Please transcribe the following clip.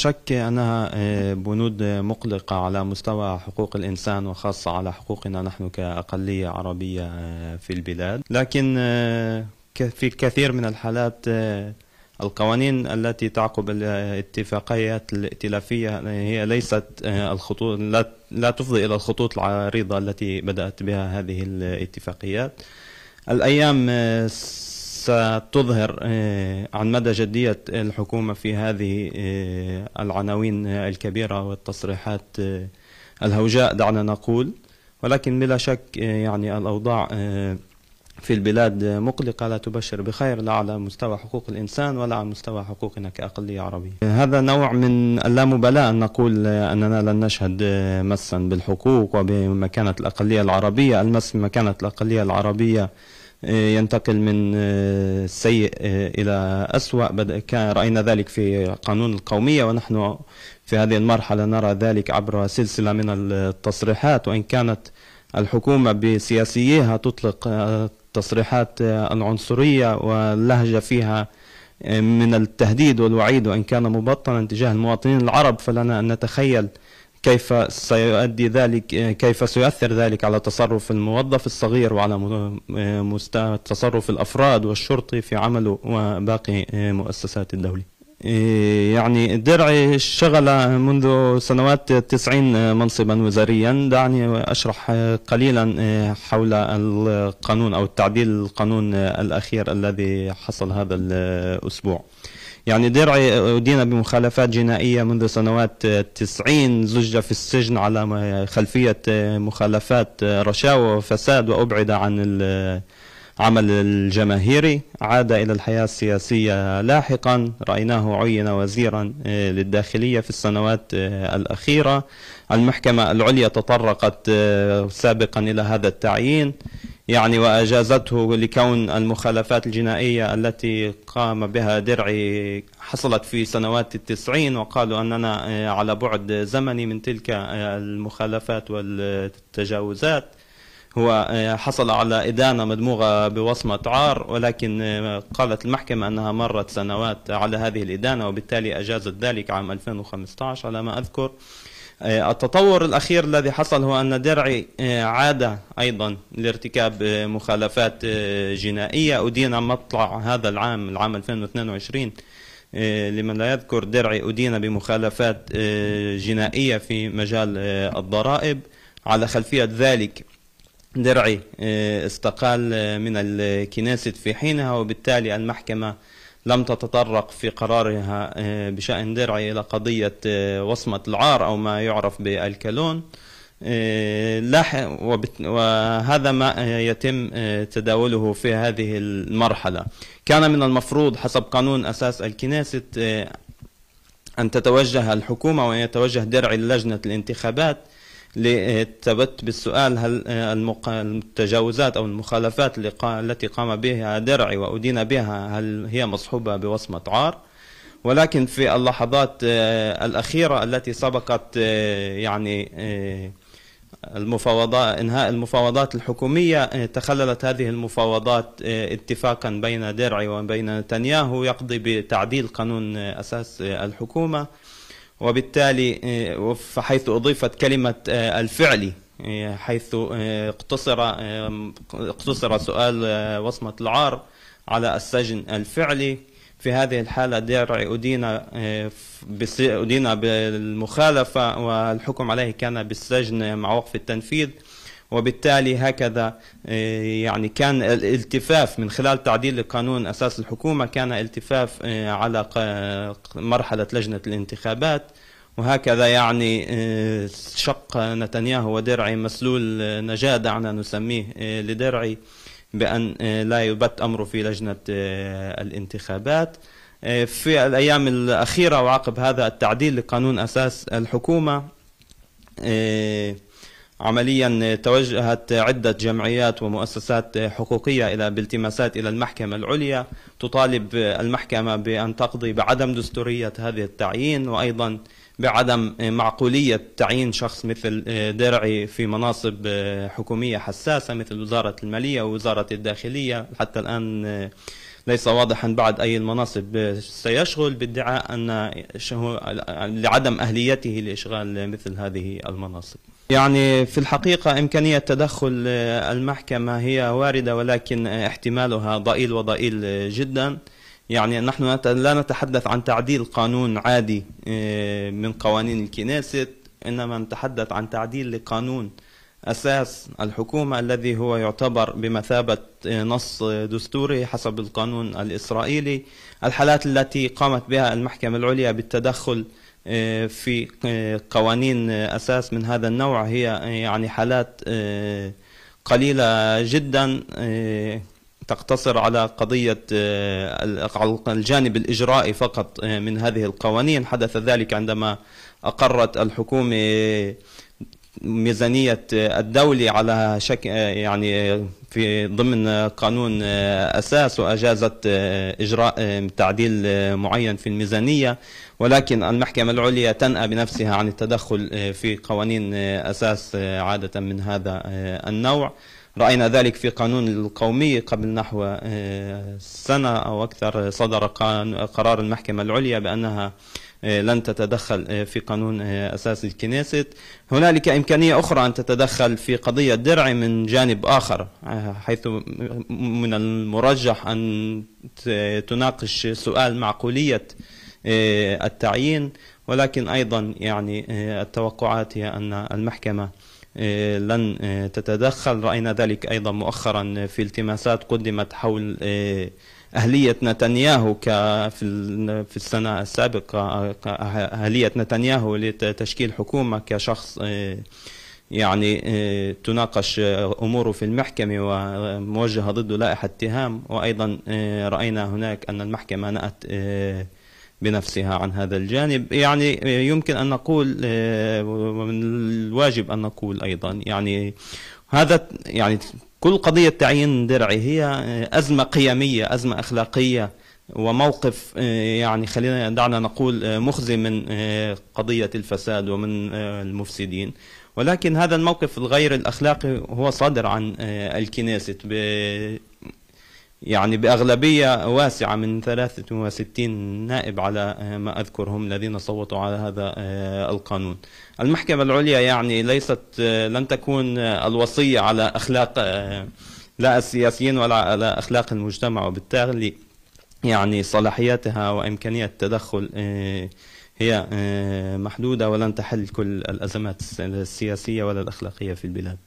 شك أنها آه، بنود مقلقة على مستوى حقوق الإنسان وخاصة على حقوقنا نحن كأقلية عربية آه، في البلاد لكن آه، في كثير من الحالات القوانين التي تعقب الاتفاقيات الائتلافية هي ليست الخطوط لا تفضي إلى الخطوط العريضة التي بدأت بها هذه الاتفاقيات الأيام ستظهر آه، عن مدى جدية الحكومة في هذه آه، العناوين الكبيرة والتصريحات آه، الهوجاء دعنا نقول ولكن بلا شك يعني الأوضاع في البلاد مقلقة لا تبشر بخير لا على مستوى حقوق الإنسان ولا على مستوى حقوقنا كأقلية عربية هذا نوع من اللامبالاة أن نقول أننا لن نشهد مسا بالحقوق وبمكانة الأقلية العربية المس بمكانة الأقلية العربية آه، ينتقل من آه، سيء آه، إلى أسوأ رأينا ذلك في قانون القومية ونحن في هذه المرحلة نرى ذلك عبر سلسلة من التصريحات وإن كانت الحكومة بسياسيها تطلق التصريحات العنصرية واللهجة فيها من التهديد والوعيد وإن كان مبطنا تجاه المواطنين العرب فلنا أن نتخيل كيف سيؤدي ذلك كيف سيؤثر ذلك على تصرف الموظف الصغير وعلى مستوى تصرف الافراد والشرطي في عمله وباقي مؤسسات الدوله يعني درعي اشتغل منذ سنوات التسعين منصبا وزاريا دعني أشرح قليلا حول القانون أو التعديل القانون الأخير الذي حصل هذا الأسبوع يعني درعي أدين بمخالفات جنائية منذ سنوات آه، تسعين زج في السجن على خلفية آه، مخالفات آه، رشاوى وفساد وأبعد عن عمل الجماهيري عاد إلى الحياة السياسية لاحقا رأيناه عين وزيرا آه، للداخلية في السنوات آه، الأخيرة المحكمة العليا تطرقت آه، سابقا إلى هذا التعيين يعني وأجازته لكون المخالفات الجنائية التي قام بها درعي حصلت في سنوات التسعين وقالوا أننا على بعد زمني من تلك المخالفات والتجاوزات هو آه، حصل على إدانة مدموغة بوصمة عار ولكن آه، قالت المحكمة أنها مرت سنوات على هذه الإدانة وبالتالي أجازت ذلك عام 2015 على ما أذكر آه، التطور الأخير الذي حصل هو أن درعي عاد أيضا لارتكاب مخالفات جنائية أدين مطلع هذا العام العام 2022 لمن لا يذكر درعي أدين بمخالفات جنائية في مجال الضرائب على خلفية ذلك درعي آه، استقال آه، من الكنيسة في حينها وبالتالي المحكمة لم تتطرق في قرارها آه، بشأن درعي إلى قضية وصمة العار أو ما يعرف بالكالون وهذا ما يتم تداوله في هذه المرحلة كان من المفروض حسب قانون أساس الكنيسة أن تتوجه الحكومة وأن يتوجه درعي لجنة الانتخابات لثبت بالسؤال هل آه، التجاوزات أو المخالفات التي قام بها درعي وأدين بها هل هي مصحوبة بوصمة عار ولكن في اللحظات آه، الأخيرة التي سبقت آه، يعني المفاوضات انهاء المفاوضات الحكوميه تخللت هذه المفاوضات اتفاقا بين درعي وبين نتنياهو يقضي بتعديل قانون اساس الحكومه وبالتالي آه، فحيث أضيفت كلمة آه، الفعلي آه، حيث اقتصر اقتصر سؤال وصمة العار على السجن الفعلي في هذه الحالة درع أدينا أدينا بالمخالفة والحكم عليه كان بالسجن مع وقف التنفيذ وبالتالي هكذا آه، يعني كان الالتفاف من خلال تعديل قانون أساس الحكومة كان التفاف آه، على مرحلة لجنة الانتخابات وهكذا يعني آه، شق نتنياهو ودرعي مسلول نجاة دعنا نسميه لدرعي بأن لا يبت أمره في لجنة الانتخابات في الأيام الأخيرة وعقب هذا التعديل لقانون أساس الحكومة عمليا توجهت عدة جمعيات ومؤسسات حقوقية إلى بالتماسات إلى المحكمة العليا تطالب المحكمة بأن تقضي بعدم دستورية هذه التعيين وأيضا بعدم معقولية تعيين شخص مثل درعي في مناصب حكومية حساسة مثل وزارة المالية ووزارة الداخلية حتى الآن ليس واضحا بعد أي المناصب سيشغل بادعاء أن لعدم أهليته لإشغال مثل هذه المناصب يعني في الحقيقة إمكانية تدخل آه، المحكمة هي واردة ولكن آه، احتمالها ضئيل وضئيل آه، جدا يعني نحن لا نتحدث عن تعديل قانون عادي من قوانين الكنيست إنما نتحدث عن تعديل لقانون أساس الحكومة الذي هو يعتبر بمثابة نص دستوري حسب القانون الإسرائيلي الحالات التي قامت بها المحكمة العليا بالتدخل آه، في آه، قوانين أساس من هذا النوع هي آه، يعني حالات قليلة جدا تقتصر على قضية الجانب الإجرائي فقط من هذه القوانين حدث ذلك عندما أقرت الحكومة ميزانيه الدوله على شكل يعني في ضمن قانون اساس واجازت اجراء تعديل معين في الميزانيه ولكن المحكمه العليا تنأى بنفسها عن التدخل في قوانين اساس عاده من هذا النوع راينا ذلك في قانون القومي قبل نحو سنه او اكثر صدر قرار المحكمه العليا بانها آه، لن تتدخل آه، في قانون آه، أساس الكنيست هنالك إمكانية أخرى أن تتدخل في قضية درع من جانب آخر حيث من المرجح أن تناقش سؤال معقولية التعيين ولكن أيضا يعني التوقعات هي أن المحكمة لن تتدخل رأينا ذلك أيضا مؤخرا في التماسات قدمت حول أهلية نتنياهو في في السنة السابقة أهلية نتنياهو لتشكيل حكومة كشخص آه، يعني آه، تناقش آه، أموره في المحكمة وموجهة ضده لائحة اتهام وأيضا رأينا هناك أن المحكمة نأت بنفسها عن هذا الجانب يعني يمكن أن نقول ومن الواجب أن نقول أيضا يعني هذا يعني كل قضية تعيين درعي هي أزمة قيمية أزمة أخلاقية وموقف آه، يعني خلينا دعنا نقول آه، مخزي من آه، قضية الفساد ومن المفسدين ولكن هذا الموقف الغير الأخلاقي هو صادر عن الكنيسة يعني بأغلبية واسعة من 63 نائب على آه، ما أذكرهم الذين صوتوا على هذا آه، القانون المحكمة العليا يعني ليست آه، لن تكون الوصية على أخلاق لا السياسيين ولا على أخلاق المجتمع وبالتالي يعني صلاحياتها وإمكانية التدخل هي محدودة ولن تحل كل الأزمات السياسية ولا الأخلاقية في البلاد